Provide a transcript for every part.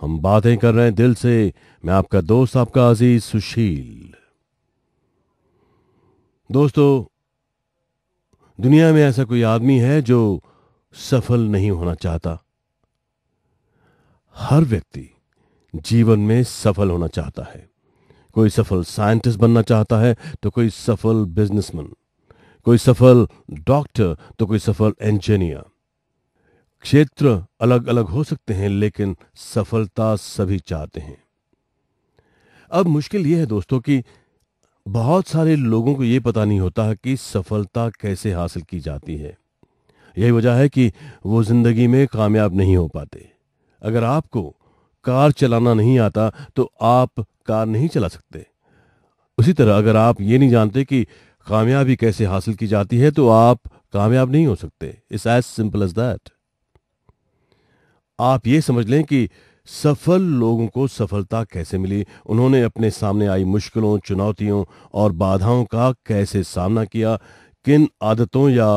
हम बातें कर रहे हैं दिल से मैं आपका दोस्त आपका अजीज सुशील दोस्तों दुनिया में ऐसा कोई आदमी है जो सफल नहीं होना चाहता हर व्यक्ति जीवन में सफल होना चाहता है कोई सफल साइंटिस्ट बनना चाहता है तो कोई सफल बिजनेसमैन कोई सफल डॉक्टर तो कोई सफल इंजीनियर क्षेत्र अलग अलग हो सकते हैं लेकिन सफलता सभी चाहते हैं अब मुश्किल यह है दोस्तों कि बहुत सारे लोगों को ये पता नहीं होता कि सफलता कैसे हासिल की जाती है यही वजह है कि वो जिंदगी में कामयाब नहीं हो पाते अगर आपको कार चलाना नहीं आता तो आप कार नहीं चला सकते उसी तरह अगर आप ये नहीं जानते कि कामयाबी कैसे हासिल की जाती है तो आप कामयाब नहीं हो सकते it's as simple as that आप ये समझ लें कि सफल लोगों को सफलता कैसे मिली उन्होंने अपने सामने आई मुश्किलों चुनौतियों और बाधाओं का कैसे सामना किया किन आदतों या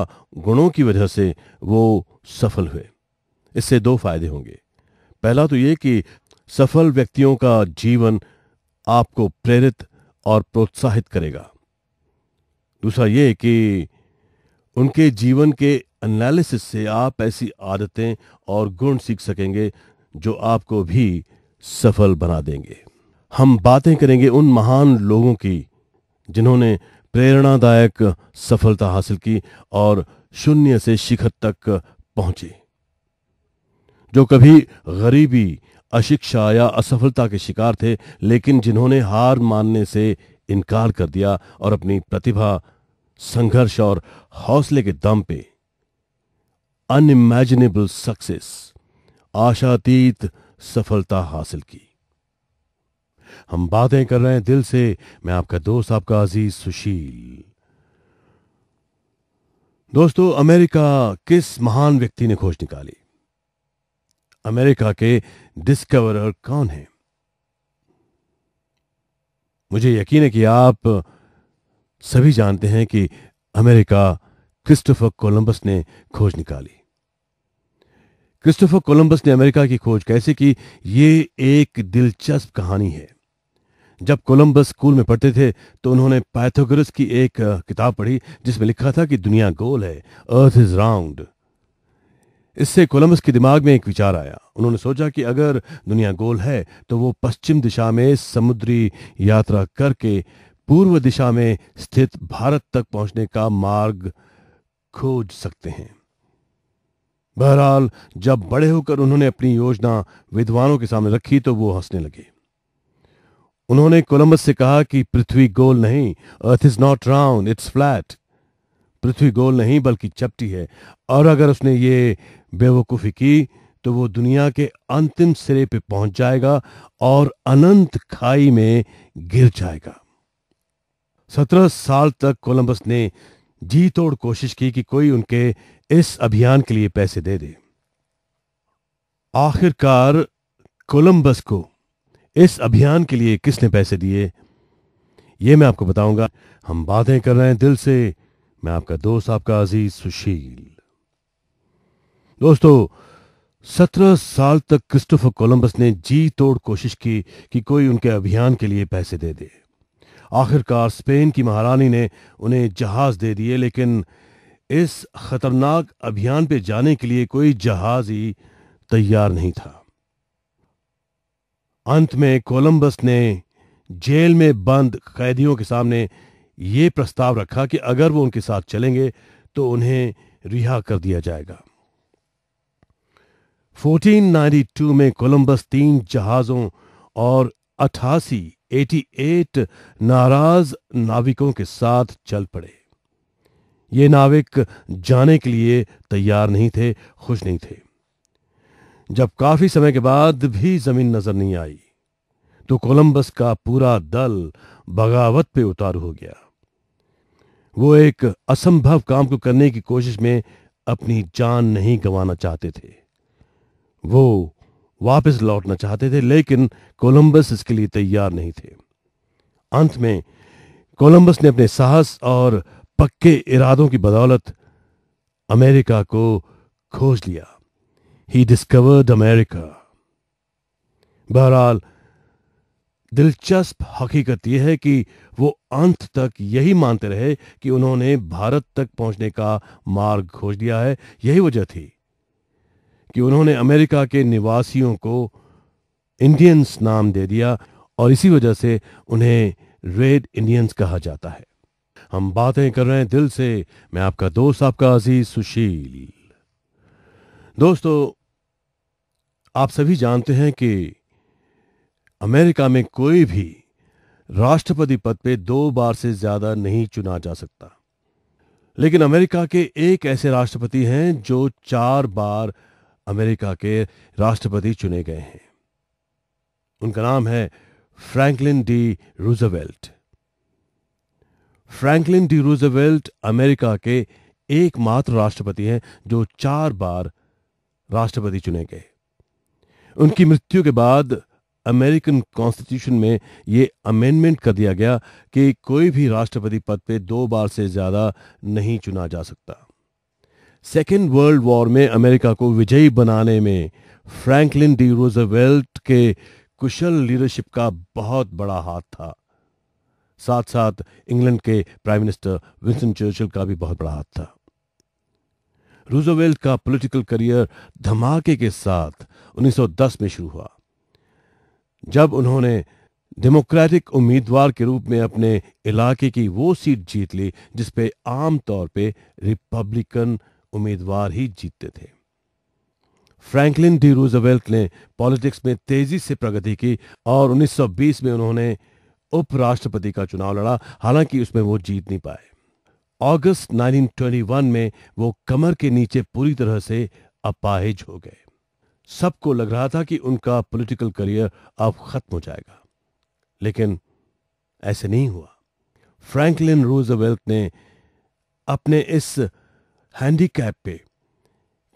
गुणों की वजह से वो सफल हुए इससे दो फायदे होंगे पहला तो ये कि सफल व्यक्तियों का जीवन आपको प्रेरित और प्रोत्साहित करेगा दूसरा ये कि उनके जीवन के एनालिसिस से आप ऐसी आदतें और गुण सीख सकेंगे जो आपको भी सफल बना देंगे हम बातें करेंगे उन महान लोगों की जिन्होंने प्रेरणादायक सफलता हासिल की और शून्य से शिखर तक पहुंचे जो कभी गरीबी अशिक्षा या असफलता के शिकार थे लेकिन जिन्होंने हार मानने से इनकार कर दिया और अपनी प्रतिभा संघर्ष और हौसले के दम पे अनइमेजिनेबल सक्सेस आशातीत सफलता हासिल की हम बातें कर रहे हैं दिल से मैं आपका दोस्त आपका अजीज सुशील दोस्तों अमेरिका किस महान व्यक्ति ने खोज निकाली अमेरिका के डिस्कवरर कौन है मुझे यकीन है कि आप सभी जानते हैं कि अमेरिका क्रिस्टोफर कोलंबस ने खोज निकाली क्रिस्टोफर कोलंबस ने अमेरिका की खोज कैसे की ये एक दिलचस्प कहानी है जब कोलंबस स्कूल में पढ़ते थे तो उन्होंने पैथोगरस की एक किताब पढ़ी जिसमें लिखा था कि दुनिया गोल है अर्थ इज राउंड इससे कोलंबस के दिमाग में एक विचार आया उन्होंने सोचा कि अगर दुनिया गोल है तो वो पश्चिम दिशा में समुद्री यात्रा करके पूर्व दिशा में स्थित भारत तक पहुंचने का मार्ग खोज सकते हैं बहरहाल जब बड़े होकर उन्होंने अपनी योजना विद्वानों के सामने रखी तो वो हंसने लगे उन्होंने कोलंबस से कहा कि पृथ्वी गोल नहीं earth is not round it's flat पृथ्वी गोल नहीं बल्कि चपटी है और अगर उसने ये बेवकूफ़ी की तो वो दुनिया के अंतिम सिरे पे पहुंच जाएगा और अनंत खाई में गिर जाएगा सत्रह साल तक कोलंबस ने जी तोड़ कोशिश की कि कोई उनके इस अभियान के लिए पैसे दे दे आखिरकार कोलंबस को इस अभियान के लिए किसने पैसे दिए यह मैं आपको बताऊंगा हम बातें कर रहे हैं दिल से मैं आपका दोस्त आपका अजीज सुशील दोस्तों सत्रह साल तक क्रिस्टोफर कोलंबस ने जी तोड़ कोशिश की कि कोई उनके अभियान के लिए पैसे दे दे आखिरकार स्पेन की महारानी ने उन्हें जहाज दे दिए लेकिन इस खतरनाक अभियान पे जाने के लिए कोई जहाज ही तैयार नहीं था अंत में कोलंबस ने जेल में बंद कैदियों के सामने ये प्रस्ताव रखा कि अगर वो उनके साथ चलेंगे तो उन्हें रिहा कर दिया जाएगा 1492 में कोलंबस तीन जहाजों और अठासी 88 नाराज नाविकों के साथ चल पड़े ये नाविक जाने के लिए तैयार नहीं थे खुश नहीं थे जब काफी समय के बाद भी जमीन नजर नहीं आई तो कोलंबस का पूरा दल बगावत पे उतारू हो गया वो एक असंभव काम को करने की कोशिश में अपनी जान नहीं गंवाना चाहते थे वो वापस लौटना चाहते थे लेकिन कोलंबस इसके लिए तैयार नहीं थे अंत में कोलंबस ने अपने साहस और पक्के इरादों की बदौलत अमेरिका को खोज लिया ही डिस्कवर्ड अमेरिका बहरहाल दिलचस्प हकीकत यह है कि वो अंत तक यही मानते रहे कि उन्होंने भारत तक पहुंचने का मार्ग खोज लिया है यही वजह थी कि उन्होंने अमेरिका के निवासियों को इंडियंस नाम दे दिया और इसी वजह से उन्हें रेड इंडियंस कहा जाता है हम बातें कर रहे हैं दिल से मैं आपका दोस्त आपका अजीज सुशील दोस्तों आप सभी जानते हैं कि अमेरिका में कोई भी राष्ट्रपति पद पे दो बार से ज्यादा नहीं चुना जा सकता लेकिन अमेरिका के एक ऐसे राष्ट्रपति हैं जो चार बार अमेरिका के राष्ट्रपति चुने गए हैं उनका नाम है Franklin D Roosevelt Franklin D Roosevelt America के एकमात्र राष्ट्रपति हैं जो चार बार राष्ट्रपति चुने गए उनकी मृत्यु के बाद अमेरिकन कॉन्स्टिट्यूशन में ये अमेंडमेंट कर दिया गया कि कोई भी राष्ट्रपति पद पे दो बार से ज़्यादा नहीं चुना जा सकता सेकेंड वर्ल्ड वॉर में अमेरिका को विजयी बनाने में फ्रैंकलिन डी रोजवेल्ट के कुशल लीडरशिप का बहुत बड़ा हाथ था साथ साथ इंग्लैंड के प्राइम मिनिस्टर विंसन चर्चिल का भी बहुत बड़ा हाथ था रूजोवेल्ट का पॉलिटिकल करियर धमाके के साथ 1910 में शुरू हुआ जब उन्होंने डेमोक्रेटिक उम्मीदवार के रूप में अपने इलाके की वो सीट जीत ली जिसपे आमतौर पे रिपब्लिकन उम्मीदवार ही जीतते थे फ्रैंकलिन डी रूजवेल्ट ने पॉलिटिक्स में तेजी से प्रगति की और 1920 में उन्होंने उपराष्ट्रपति का चुनाव लड़ा हालांकि उसमें वो जीत नहीं पाए अगस्त 1921 में वो कमर के नीचे पूरी तरह से अपाहिज हो गए सबको लग रहा था कि उनका पॉलिटिकल करियर अब खत्म हो जाएगा लेकिन ऐसे नहीं हुआ फ्रैंकलिन रूजवेल्ट ने अपने इस हैंडीकैप पे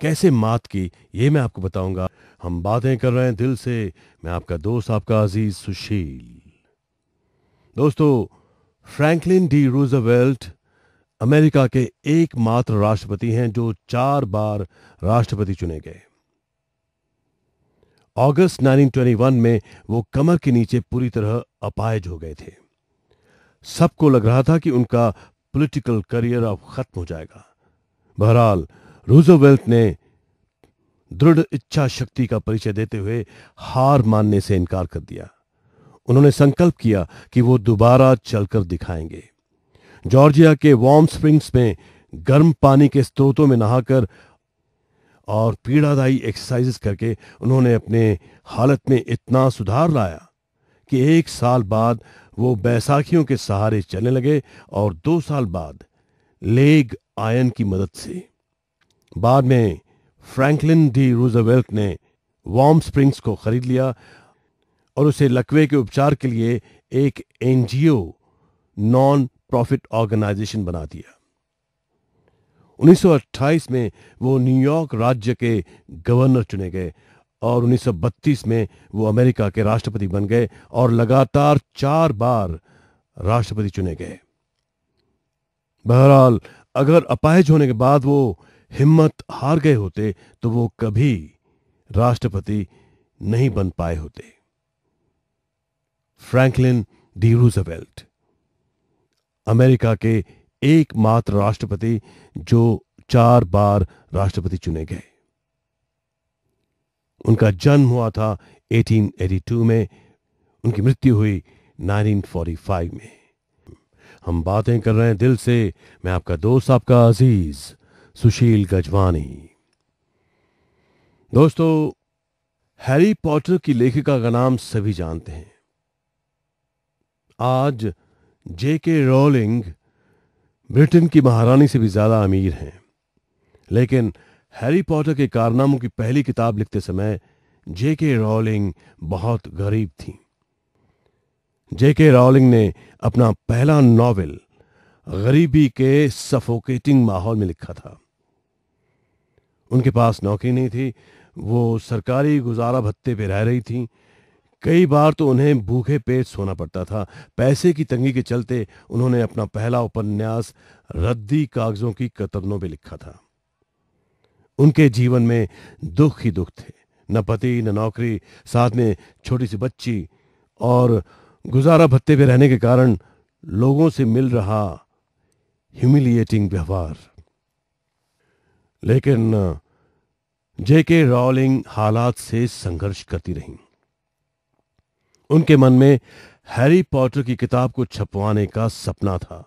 कैसे मात की ये मैं आपको बताऊंगा हम बातें कर रहे हैं दिल से मैं आपका दोस्त आपका अजीज सुशील दोस्तों फ्रैंकलिन डी रूजवेल्ट अमेरिका के एकमात्र राष्ट्रपति हैं जो चार बार राष्ट्रपति चुने गए अगस्त 1921 में वो कमर के नीचे पूरी तरह अपायज हो गए थे सबको लग रहा था कि उनका पॉलिटिकल करियर अब खत्म हो जाएगा बहरहाल रूजोवेल्ट ने दृढ़ इच्छा शक्ति का परिचय देते हुए हार मानने से इनकार कर दिया उन्होंने संकल्प किया कि वो दोबारा चलकर दिखाएंगे जॉर्जिया के वार्म स्प्रिंग्स में गर्म पानी के स्रोतों में नहाकर और पीड़ादायी एक्सरसाइज करके उन्होंने अपने हालत में इतना सुधार लाया कि एक साल बाद वो बैसाखियों के सहारे चलने लगे और दो साल बाद लेग आयन की मदद से बाद में फ्रैंकलिन डी रूजवेल्ट ने वार्म स्प्रिंग्स को खरीद लिया और उसे लकवे के उपचार के लिए एक एनजीओ नॉन प्रॉफिट ऑर्गेनाइजेशन बना दिया 1928 में वो न्यूयॉर्क राज्य के गवर्नर चुने गए और 1932 में वो अमेरिका के राष्ट्रपति बन गए और लगातार चार बार राष्ट्रपति चुने गए बहरहाल अगर अपाहिज होने के बाद वो हिम्मत हार गए होते तो वो कभी राष्ट्रपति नहीं बन पाए होते फ्रैंकलिन डी रूजवेल्ट अमेरिका के एकमात्र राष्ट्रपति जो चार बार राष्ट्रपति चुने गए उनका जन्म हुआ था 1882 में उनकी मृत्यु हुई 1945 में हम बातें कर रहे हैं दिल से मैं आपका दोस्त आपका अजीज सुशील गजवानी दोस्तों हैरी पॉटर की लेखिका का नाम सभी जानते हैं आज जे के रोलिंग ब्रिटेन की महारानी से भी ज्यादा अमीर हैं लेकिन हैरी पॉटर के कारनामों की पहली किताब लिखते समय जे के रॉलिंग बहुत गरीब थी जे के रॉलिंग ने अपना पहला नॉवेल गरीबी के सफोकेटिंग माहौल में लिखा था उनके पास नौकरी नहीं थी वो सरकारी गुजारा भत्ते पर रह रही थी कई बार तो उन्हें भूखे पेट सोना पड़ता था पैसे की तंगी के चलते उन्होंने अपना पहला उपन्यास रद्दी कागजों की कतरनों में लिखा था उनके जीवन में दुख ही दुख थे न पति न नौकरी साथ में छोटी सी बच्ची और गुजारा भत्ते पे रहने के कारण लोगों से मिल रहा ह्यूमिलिएटिंग व्यवहार लेकिन जेके रॉलिंग हालात से संघर्ष करती रहीं उनके मन में हैरी पॉटर की किताब को छपवाने का सपना था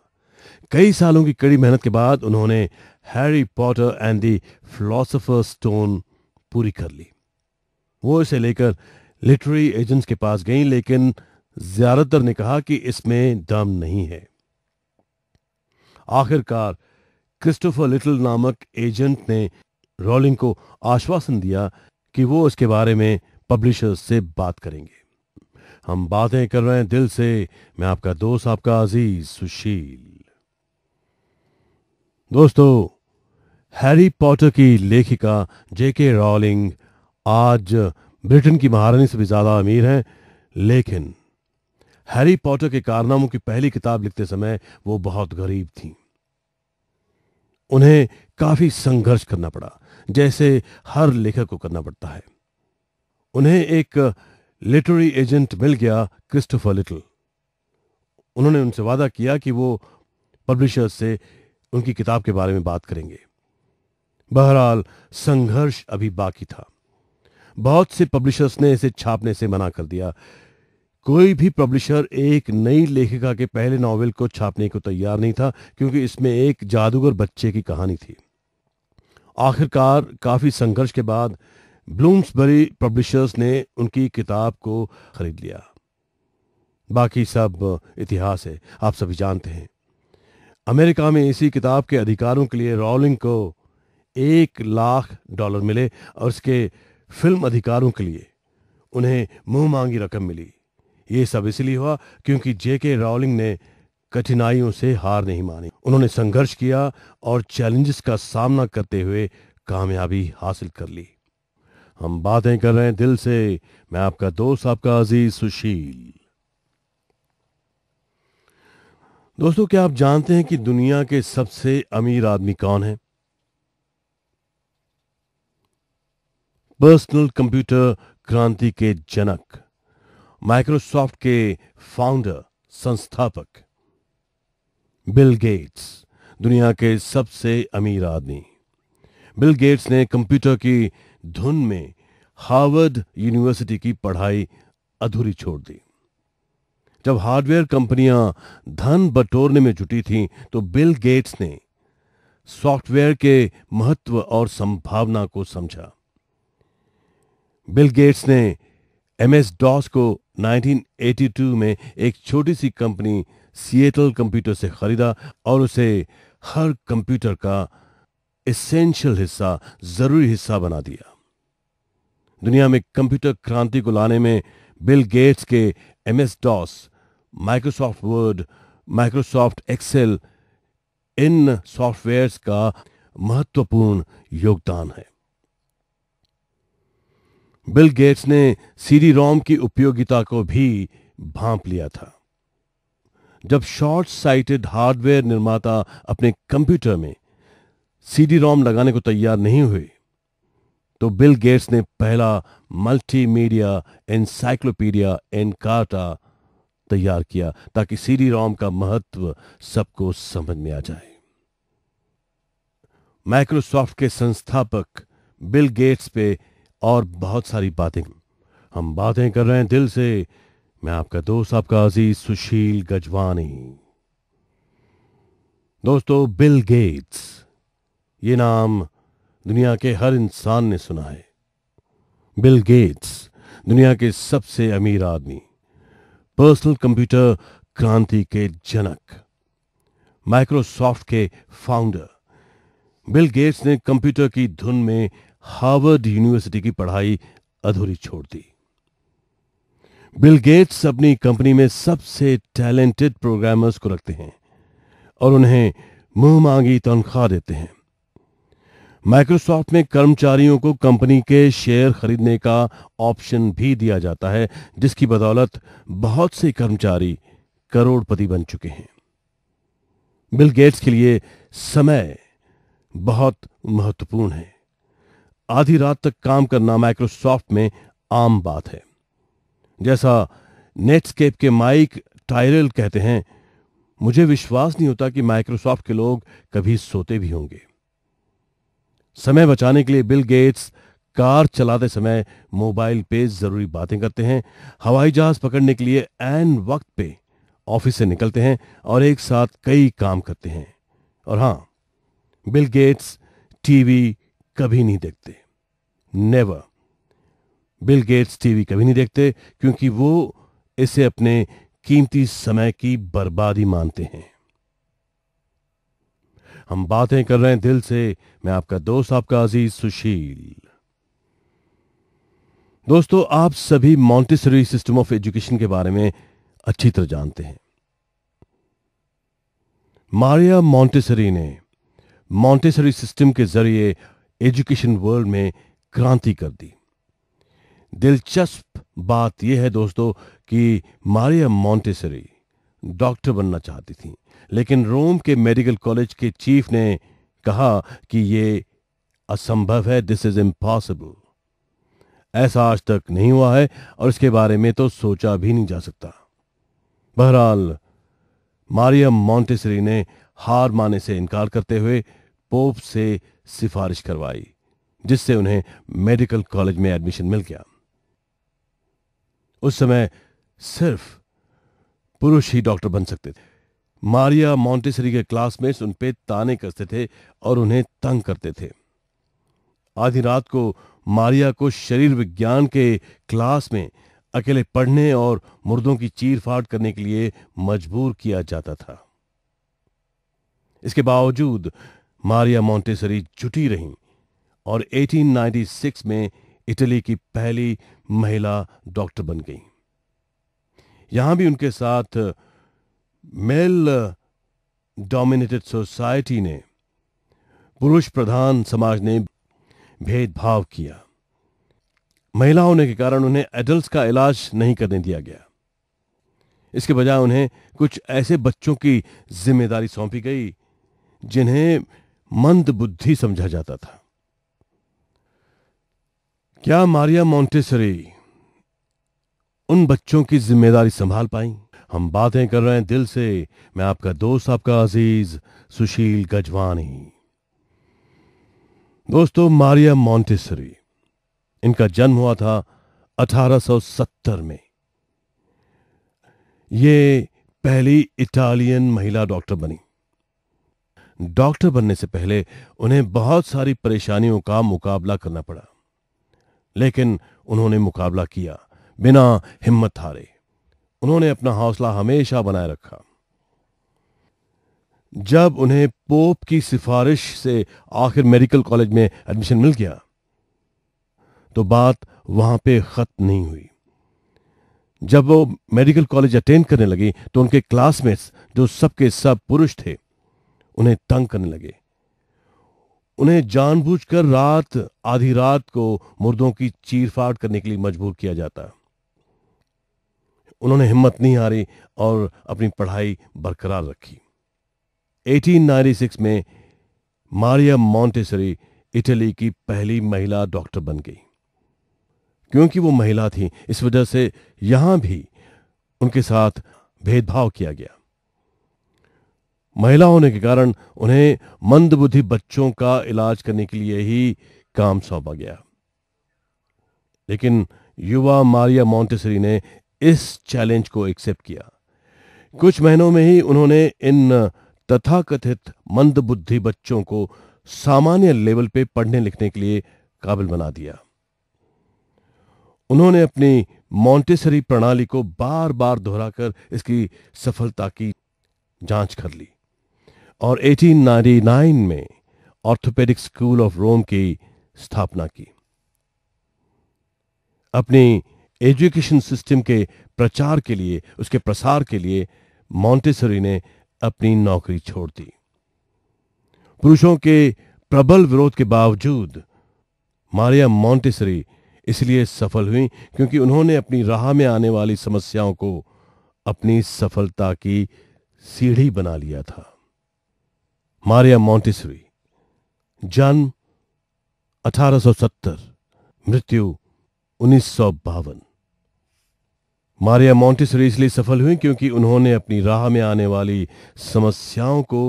कई सालों की कड़ी मेहनत के बाद उन्होंने Harry Potter and the Philosopher Stone पूरी कर ली वो इसे लेकर लिटरेरी एजेंट्स के पास गई लेकिन ज्यादातर ने कहा कि इसमें दम नहीं है आखिरकार क्रिस्टोफर लिटिल नामक एजेंट ने रॉलिंग को आश्वासन दिया कि वो इसके बारे में पब्लिशर्स से बात करेंगे हम बातें कर रहे हैं दिल से मैं आपका दोस्त आपका अजीज सुशील दोस्तों हैरी पॉटर की लेखिका जेके रॉलिंग आज ब्रिटेन की महारानी से भी ज्यादा अमीर हैं लेकिन हैरी पॉटर के कारनामों की पहली किताब लिखते समय वो बहुत गरीब थी उन्हें काफी संघर्ष करना पड़ा जैसे हर लेखक को करना पड़ता है उन्हें एक लिटरी एजेंट मिल गया क्रिस्टोफर लिटल उन्होंने उनसे वादा किया कि वो पब्लिशर्स से उनकी किताब के बारे में बात करेंगे बहरहाल संघर्ष अभी बाकी था बहुत से पब्लिशर्स ने इसे छापने से मना कर दिया कोई भी पब्लिशर एक नई लेखिका के पहले नॉवेल को छापने को तैयार नहीं था क्योंकि इसमें एक जादूगर बच्चे की कहानी थी आखिरकार काफी संघर्ष के बाद ब्लूम्सबरी पब्लिशर्स ने उनकी किताब को खरीद लिया बाकी सब इतिहास है आप सभी जानते हैं अमेरिका में इसी किताब के अधिकारों के लिए रॉलिंग को एक लाख डॉलर मिले और उसके फिल्म अधिकारों के लिए उन्हें मुंह मांगी रकम मिली ये सब इसलिए हुआ क्योंकि जेके रॉलिंग ने कठिनाइयों से हार नहीं मानी उन्होंने संघर्ष किया और चैलेंजेस का सामना करते हुए कामयाबी हासिल कर ली हम बातें कर रहे हैं दिल से मैं आपका दोस्त आपका अजीज सुशील दोस्तों क्या आप जानते हैं कि दुनिया के सबसे अमीर आदमी कौन है पर्सनल कंप्यूटर क्रांति के जनक माइक्रोसॉफ्ट के फाउंडर संस्थापक बिल गेट्स दुनिया के सबसे अमीर आदमी बिल गेट्स ने कंप्यूटर की धुन में हार्वर्ड यूनिवर्सिटी की पढ़ाई अधूरी छोड़ दी जब हार्डवेयर कंपनियां धन बटोरने में जुटी थीं तो बिल गेट्स ने सॉफ्टवेयर के महत्व और संभावना को समझा बिल गेट्स ने एमएस डॉस को 1982 में एक छोटी सी कंपनी सिएटल कंप्यूटर से खरीदा और उसे हर कंप्यूटर का एसेंशियल हिस्सा जरूरी हिस्सा बना दिया दुनिया में कंप्यूटर क्रांति को लाने में बिल गेट्स के M S DOS Microsoft Word Microsoft Excel इन सॉफ्टवेयर्स का महत्वपूर्ण योगदान है बिल गेट्स ने सीडी रोम की उपयोगिता को भी भांप लिया था जब शॉर्ट साइटेड हार्डवेयर निर्माता अपने कंप्यूटर में सीडी रोम लगाने को तैयार नहीं हुए तो बिल गेट्स ने पहला मल्टीमीडिया एनसाइक्लोपीडिया एनकार्टा तैयार किया ताकि सीडी रोम का महत्व सबको समझ में आ जाए माइक्रोसॉफ्ट के संस्थापक बिल गेट्स पे और बहुत सारी बातें हम बातें कर रहे हैं दिल से मैं आपका दोस्त आपका अजीज सुशील गजवानी दोस्तों बिल गेट्स ये नाम दुनिया के हर इंसान ने सुना है बिल गेट्स दुनिया के सबसे अमीर आदमी पर्सनल कंप्यूटर क्रांति के जनक माइक्रोसॉफ्ट के फाउंडर बिल गेट्स ने कंप्यूटर की धुन में हार्वर्ड यूनिवर्सिटी की पढ़ाई अधूरी छोड़ दी बिल गेट्स अपनी कंपनी में सबसे टैलेंटेड प्रोग्रामर्स को रखते हैं और उन्हें मुंह मांगी तनख्वाह देते हैं माइक्रोसॉफ्ट में कर्मचारियों को कंपनी के शेयर खरीदने का ऑप्शन भी दिया जाता है जिसकी बदौलत बहुत से कर्मचारी करोड़पति बन चुके हैं बिल गेट्स के लिए समय बहुत महत्वपूर्ण है आधी रात तक काम करना माइक्रोसॉफ्ट में आम बात है जैसा नेटस्केप के माइक टायरल कहते हैं मुझे विश्वास नहीं होता कि माइक्रोसॉफ्ट के लोग कभी सोते भी होंगे समय बचाने के लिए बिल गेट्स कार चलाते समय मोबाइल पे जरूरी बातें करते हैं हवाई जहाज पकड़ने के लिए एन वक्त पे ऑफिस से निकलते हैं और एक साथ कई काम करते हैं और हां बिल गेट्स टीवी कभी नहीं देखते नेवर बिल गेट्स टीवी कभी नहीं देखते क्योंकि वो इसे अपने कीमती समय की बर्बादी मानते हैं हम बातें कर रहे हैं दिल से मैं आपका दोस्त आपका अजीज सुशील दोस्तों आप सभी मॉन्टेसरी सिस्टम ऑफ एजुकेशन के बारे में अच्छी तरह जानते हैं मारिया मॉन्टेसरी ने मॉन्टेसरी सिस्टम के जरिए एजुकेशन वर्ल्ड में क्रांति कर दी दिलचस्प बात यह है दोस्तों कि मारिया मॉन्टेसरी डॉक्टर बनना चाहती थी लेकिन रोम के मेडिकल कॉलेज के चीफ ने कहा कि ये असंभव है दिस इज इम्पॉसिबल ऐसा आज तक नहीं हुआ है और इसके बारे में तो सोचा भी नहीं जा सकता बहरहाल मारियम मॉन्टेसरी ने हार माने से इनकार करते हुए पोप से सिफारिश करवाई जिससे उन्हें मेडिकल कॉलेज में एडमिशन मिल गया उस समय सिर्फ पुरुष ही डॉक्टर बन सकते थे मारिया मॉन्टेसरी के क्लासमेट्स उन पे ताने कसते थे और उन्हें तंग करते थे आधी रात को मारिया को शरीर विज्ञान के क्लास में अकेले पढ़ने और मुर्दों की चीर फाड़ करने के लिए मजबूर किया जाता था इसके बावजूद मारिया मॉन्टेसरी जुटी रहीं और 1896 में इटली की पहली महिला डॉक्टर बन गईं। यहां भी उनके साथ मेल डोमिनेटेड सोसाइटी ने पुरुष प्रधान समाज ने भेदभाव किया महिला होने के कारण उन्हें एडल्ट का इलाज नहीं करने दिया गया इसके बजाय उन्हें कुछ ऐसे बच्चों की जिम्मेदारी सौंपी गई जिन्हें मंद बुद्धि समझा जाता था क्या मारिया मोंटेसरी उन बच्चों की जिम्मेदारी संभाल पाई हम बातें कर रहे हैं दिल से मैं आपका दोस्त आपका अजीज सुशील गजवानी दोस्तों मारिया मॉन्टेसरी इनका जन्म हुआ था 1870 में ये पहली इटालियन महिला डॉक्टर बनी डॉक्टर बनने से पहले उन्हें बहुत सारी परेशानियों का मुकाबला करना पड़ा लेकिन उन्होंने मुकाबला किया बिना हिम्मत हारे उन्होंने अपना हौसला हमेशा बनाए रखा जब उन्हें पोप की सिफारिश से आखिर मेडिकल कॉलेज में एडमिशन मिल गया तो बात वहां पे खत्म नहीं हुई जब वो मेडिकल कॉलेज अटेंड करने लगी तो उनके क्लासमेट्स जो सबके सब पुरुष थे उन्हें तंग करने लगे उन्हें जानबूझकर रात आधी रात को मुर्दों की चीरफाड़ करने के लिए मजबूर किया जाता उन्होंने हिम्मत नहीं हारी और अपनी पढ़ाई बरकरार रखी 1896 में मारिया मॉन्टेसरी इटली की पहली महिला डॉक्टर बन गई क्योंकि वो महिला थी इस वजह से यहां भी उनके साथ भेदभाव किया गया महिला होने के कारण उन्हें मंदबुद्धि बच्चों का इलाज करने के लिए ही काम सौंपा गया लेकिन युवा मारिया मॉन्टेसरी ने इस चैलेंज को एक्सेप्ट किया कुछ महीनों में ही उन्होंने इन तथाकथित मंदबुद्धि बच्चों को सामान्य लेवल पे पढ़ने लिखने के लिए काबिल बना दिया उन्होंने अपनी मॉन्टेसरी प्रणाली को बार बार दोहराकर इसकी सफलता की जांच कर ली और 1899 में ऑर्थोपेडिक स्कूल ऑफ रोम की स्थापना की अपनी एजुकेशन सिस्टम के प्रचार के लिए उसके प्रसार के लिए मॉन्टेसरी ने अपनी नौकरी छोड़ दी पुरुषों के प्रबल विरोध के बावजूद मारिया मॉन्टेसरी इसलिए सफल हुई क्योंकि उन्होंने अपनी राह में आने वाली समस्याओं को अपनी सफलता की सीढ़ी बना लिया था मारिया मॉन्टेसरी जन्म 1870 मृत्यु उन्नीस मारिया मॉन्टेसरी इसलिए सफल हुई क्योंकि उन्होंने अपनी राह में आने वाली समस्याओं को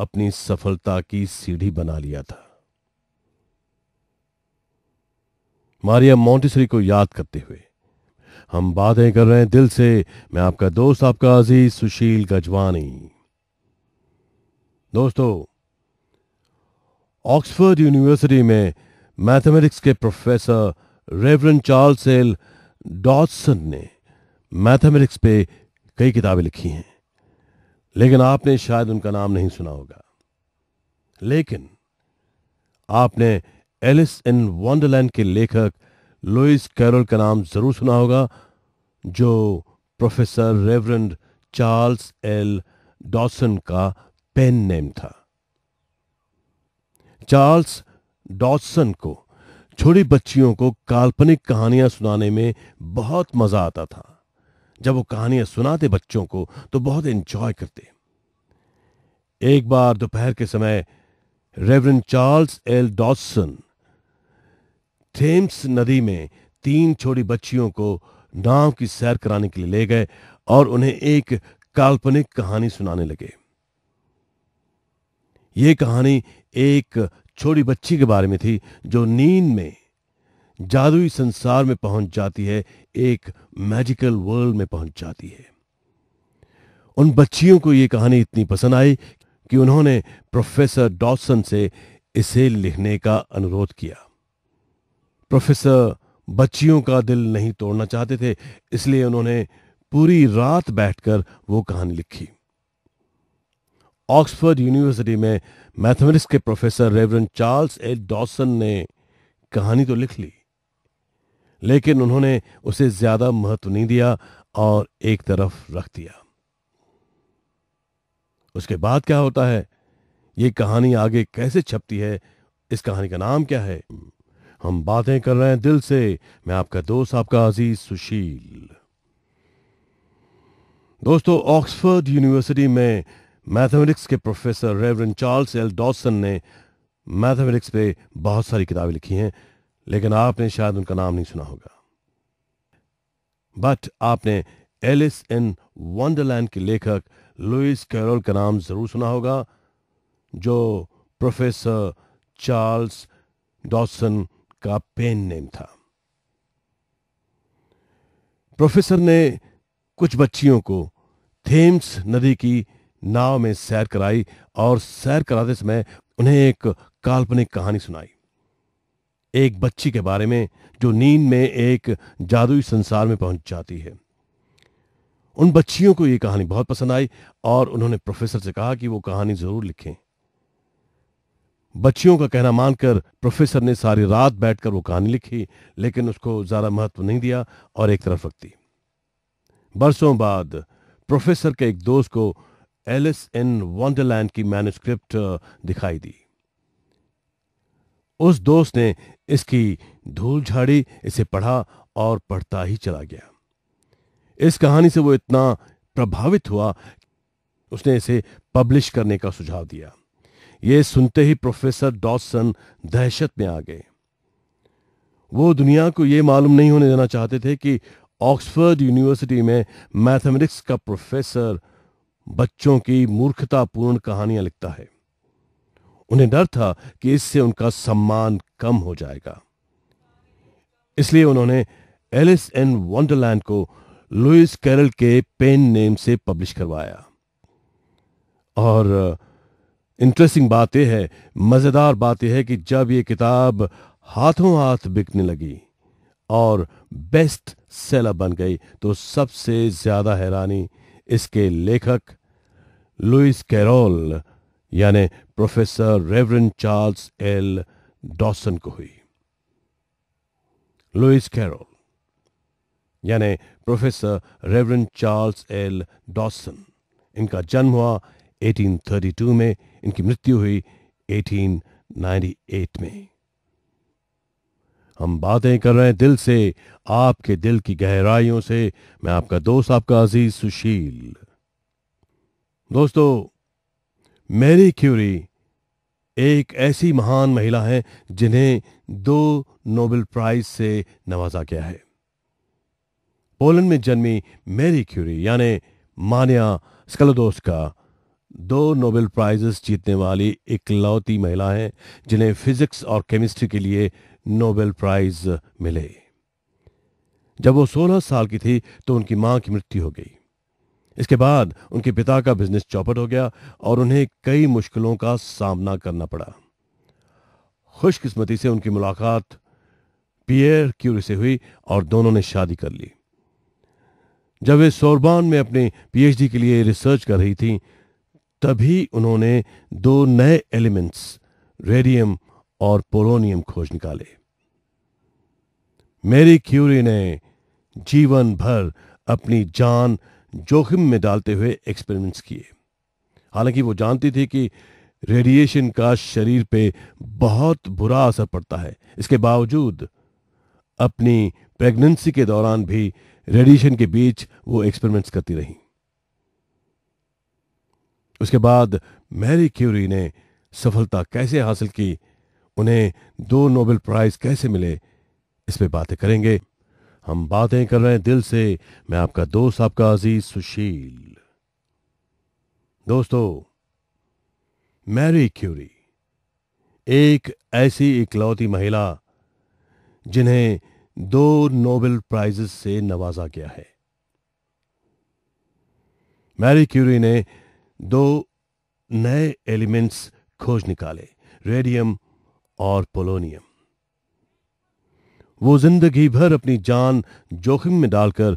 अपनी सफलता की सीढ़ी बना लिया था मारिया मॉन्टेसरी को याद करते हुए हम बातें कर रहे हैं दिल से मैं आपका दोस्त आपका अजीज सुशील गजवानी दोस्तों ऑक्सफोर्ड यूनिवर्सिटी में मैथमेटिक्स के professor Reverend Charles L Dodgson ने मैथमेटिक्स पे कई किताबें लिखी हैं लेकिन आपने शायद उनका नाम नहीं सुना होगा लेकिन आपने एलिस इन वंडरलैंड के लेखक लुइस कैरोल का नाम जरूर सुना होगा जो professor Reverend Charles L Dodgson का पेन नेम था चार्ल्स डॉसन को छोटी बच्चियों को काल्पनिक कहानियां सुनाने में बहुत मजा आता था जब वो कहानियां सुनाते बच्चों को तो बहुत एंजॉय करते एक बार दोपहर के समय Reverend Charles L Dodgson Thames नदी में तीन छोटी बच्चियों को नाव की सैर कराने के लिए ले गए और उन्हें एक काल्पनिक कहानी सुनाने लगे ये कहानी एक छोटी बच्ची के बारे में थी जो नींद में जादुई संसार में पहुंच जाती है एक मैजिकल वर्ल्ड में पहुंच जाती है उन बच्चियों को यह कहानी इतनी पसंद आई कि उन्होंने प्रोफेसर डॉसन से इसे लिखने का अनुरोध किया प्रोफेसर बच्चियों का दिल नहीं तोड़ना चाहते थे इसलिए उन्होंने पूरी रात बैठकर वो कहानी लिखी ऑक्सफोर्ड यूनिवर्सिटी में मैथमेटिक्स के professor Reverend Charles A Dodgson ने कहानी तो लिख ली लेकिन उन्होंने उसे ज्यादा महत्व नहीं दिया और एक तरफ रख दिया उसके बाद क्या होता है ये कहानी आगे कैसे छपती है इस कहानी का नाम क्या है हम बातें कर रहे हैं दिल से मैं आपका दोस्त आपका अजीज सुशील दोस्तों ऑक्सफोर्ड यूनिवर्सिटी में मैथमेटिक्स के professor Reverend Charles L Dodgson ने मैथमेटिक्स पे बहुत सारी किताबें लिखी हैं लेकिन आपने शायद उनका नाम नहीं सुना होगा बट आपने एलिस इन वंडरलैंड के लेखक लुइस कैरोल का नाम जरूर सुना होगा जो प्रोफेसर चार्ल्स डॉसन का पेन नेम था प्रोफेसर ने कुछ बच्चियों को थेम्स नदी की नाव में सैर कराई और सैर कराते समय उन्हें एक काल्पनिक कहानी सुनाई एक बच्ची के बारे में जो नींद में एक जादुई संसार में पहुंच जाती है उन बच्चियों को यह कहानी बहुत पसंद आई और उन्होंने प्रोफेसर से कहा कि वो कहानी जरूर लिखें बच्चियों का कहना मानकर प्रोफेसर ने सारी रात बैठकर वो कहानी लिखी लेकिन उसको ज्यादा महत्व नहीं दिया और एक तरफ रख दी बरसों बाद प्रोफेसर के एक दोस्त को एलिस इन वंडरलैंड की मैन्यूस्क्रिप्ट दिखाई दी उस दोस्त ने इसकी धूल झाड़ी इसे पढ़ा और पढ़ता ही चला गया इस कहानी से वो इतना प्रभावित हुआ उसने इसे पब्लिश करने का सुझाव दिया ये सुनते ही प्रोफेसर डॉसन दहशत में आ गए वो दुनिया को ये मालूम नहीं होने देना चाहते थे कि ऑक्सफोर्ड यूनिवर्सिटी में मैथमेटिक्स का प्रोफेसर बच्चों की मूर्खतापूर्ण कहानियां लिखता है उन्हें डर था कि इससे उनका सम्मान कम हो जाएगा इसलिए उन्होंने एलिस एन वंडरलैंड को लुइस कैरल के पेन नेम से पब्लिश करवाया और इंटरेस्टिंग बात यह है मज़ेदार बात यह है कि जब यह किताब हाथों हाथ बिकने लगी और बेस्ट सेलर बन गई तो सबसे ज़्यादा हैरानी इसके लेखक लुइस कैरोल यानी professor Reverend Charles L Dodgson को हुई लुइस कैरोल यानी professor Reverend Charles L Dodgson इनका जन्म हुआ 1832 में इनकी मृत्यु हुई 1898 में हम बातें कर रहे हैं दिल से आपके दिल की गहराइयों से मैं आपका दोस्त आपका अजीज सुशील दोस्तों मैरी क्यूरी एक ऐसी महान महिला हैं जिन्हें दो नोबेल प्राइज से नवाजा गया है पोलैंड में जन्मी मैरी क्यूरी यानी मानिया का दो नोबेल प्राइजेस जीतने वाली इकलौती महिला हैं जिन्हें फिजिक्स और केमिस्ट्री के लिए नोबेल प्राइज मिले जब वो 16 साल की थी तो उनकी मां की मृत्यु हो गई इसके बाद उनके पिता का बिजनेस चौपट हो गया और उन्हें कई मुश्किलों का सामना करना पड़ा खुशकिस्मती से उनकी मुलाकात पियर क्यूरी से हुई और दोनों ने शादी कर ली जब वे सोरबान में अपने पीएचडी के लिए रिसर्च कर रही थी तभी उन्होंने दो नए एलिमेंट्स रेडियम और पोलोनियम खोज निकाले मेरी क्यूरी ने जीवन भर अपनी जान जोखिम में डालते हुए एक्सपेरिमेंट्स किए हालांकि वो जानती थी कि रेडिएशन का शरीर पे बहुत बुरा असर पड़ता है इसके बावजूद अपनी प्रेगनेंसी के दौरान भी रेडिएशन के बीच वो एक्सपेरिमेंट्स करती रही उसके बाद मैरी क्यूरी ने सफलता कैसे हासिल की उन्हें दो नोबेल प्राइज कैसे मिले इस पे बातें करेंगे हम बातें कर रहे हैं दिल से मैं आपका दोस्त आपका अजीज सुशील दोस्तों मैरी क्यूरी एक ऐसी इकलौती महिला जिन्हें दो नोबेल प्राइजेस से नवाजा गया है मैरी क्यूरी ने दो नए एलिमेंट्स खोज निकाले रेडियम और पोलोनियम वो जिंदगी भर अपनी जान जोखिम में डालकर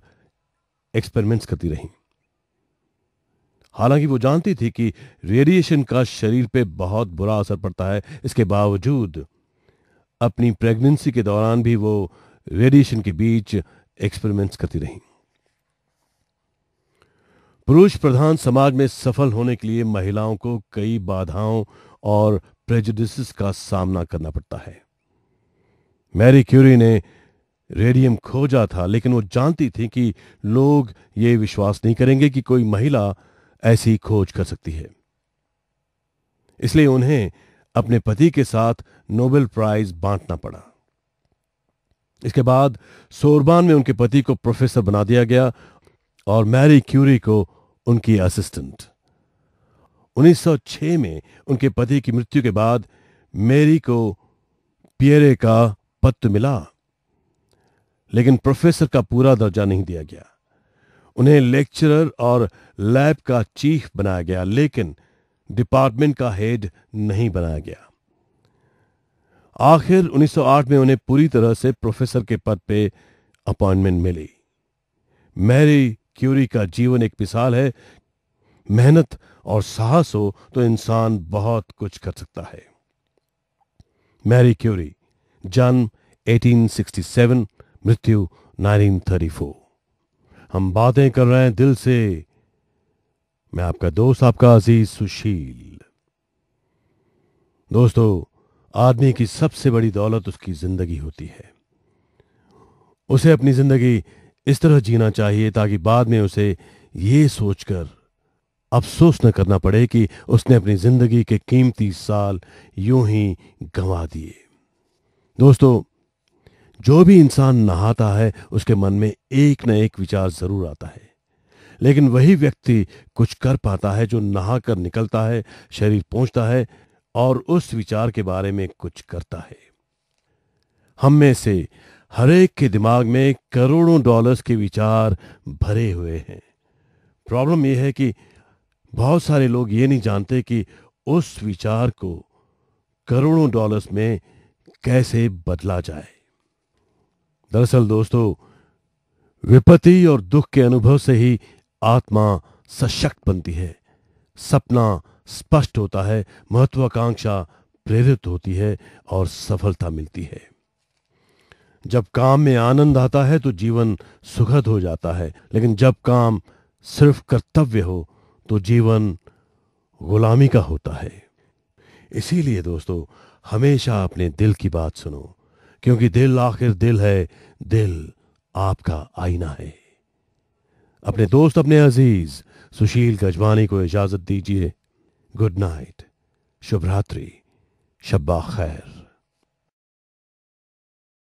एक्सपेरिमेंट्स करती रहीं हालांकि वो जानती थी कि रेडिएशन का शरीर पे बहुत बुरा असर पड़ता है इसके बावजूद अपनी प्रेगनेंसी के दौरान भी वो रेडिएशन के बीच एक्सपेरिमेंट्स करती रहीं पुरुष प्रधान समाज में सफल होने के लिए महिलाओं को कई बाधाओं और प्रेजुडिस का सामना करना पड़ता है मैरी क्यूरी ने रेडियम खोजा था लेकिन वो जानती थी कि लोग ये विश्वास नहीं करेंगे कि कोई महिला ऐसी खोज कर सकती है इसलिए उन्हें अपने पति के साथ नोबेल प्राइज बांटना पड़ा इसके बाद सोरबान में उनके पति को प्रोफेसर बना दिया गया और मैरी क्यूरी को उनकी असिस्टेंट 1906 में उनके पति की मृत्यु के बाद मैरी को पियरे का पद तो मिला लेकिन प्रोफेसर का पूरा दर्जा नहीं दिया गया उन्हें लेक्चरर और लैब का चीफ बनाया गया लेकिन डिपार्टमेंट का हेड नहीं बनाया गया आखिर 1908 में उन्हें पूरी तरह से प्रोफेसर के पद पे अपॉइंटमेंट मिली मैरी क्यूरी का जीवन एक मिसाल है मेहनत और साहस हो तो इंसान बहुत कुछ कर सकता है मैरी क्यूरी जन्म 1867 मृत्यु 1934 हम बातें कर रहे हैं दिल से मैं आपका दोस्त आपका अजीज सुशील दोस्तों आदमी की सबसे बड़ी दौलत उसकी जिंदगी होती है उसे अपनी जिंदगी इस तरह जीना चाहिए ताकि बाद में उसे ये सोचकर अफसोस न करना पड़े कि उसने अपनी जिंदगी के कीमती साल यूं ही गंवा दिए दोस्तों जो भी इंसान नहाता है उसके मन में एक न एक विचार जरूर आता है लेकिन वही व्यक्ति कुछ कर पाता है जो नहा कर निकलता है शरीर पहुंचता है और उस विचार के बारे में कुछ करता है हम में से हरेक के दिमाग में करोड़ों डॉलर्स के विचार भरे हुए हैं प्रॉब्लम यह है कि बहुत सारे लोग ये नहीं जानते कि उस विचार को करोड़ों डॉलर्स में कैसे बदला जाए दरअसल दोस्तों विपत्ति और दुख के अनुभव से ही आत्मा सशक्त बनती है सपना स्पष्ट होता है महत्वाकांक्षा प्रेरित होती है और सफलता मिलती है जब काम में आनंद आता है तो जीवन सुखद हो जाता है लेकिन जब काम सिर्फ कर्तव्य हो तो जीवन गुलामी का होता है इसीलिए दोस्तों हमेशा अपने दिल की बात सुनो क्योंकि दिल आखिर दिल है दिल आपका आईना है अपने दोस्त अपने अजीज सुशील गजवानी को इजाजत दीजिए गुड नाइट शुभरात्रि शब्बा खैर